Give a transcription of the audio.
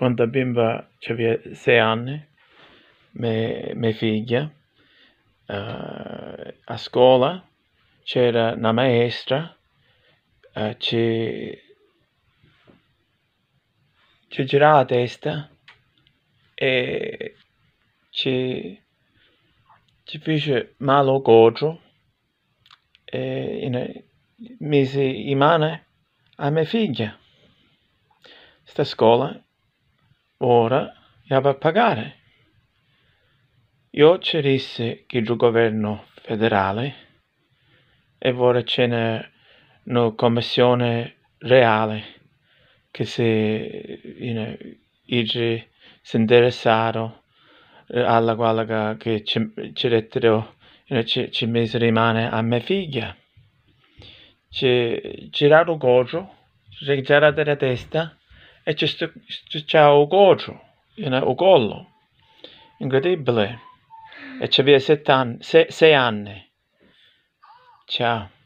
quando la bimba aveva sei anni, mia, mia figlia, uh, a scuola c'era una maestra uh, eh, che ci girava la testa e ci, ci fece male al e in, mise in mano a mia figlia. Sta scuola Ora va a pagare. Io ci disse che il governo federale e vorrei c'è una, commissione reale che se you know, si interessano eh, alla quale che ci, ci rettero you ci, ci mise rimane a mia figlia ci girato il goccio, ci girate la testa e ci, st- c'è ogorcio, you know, ogollo. Incredibile. E c'aveva sette anni, sei, sei anni. Ciao.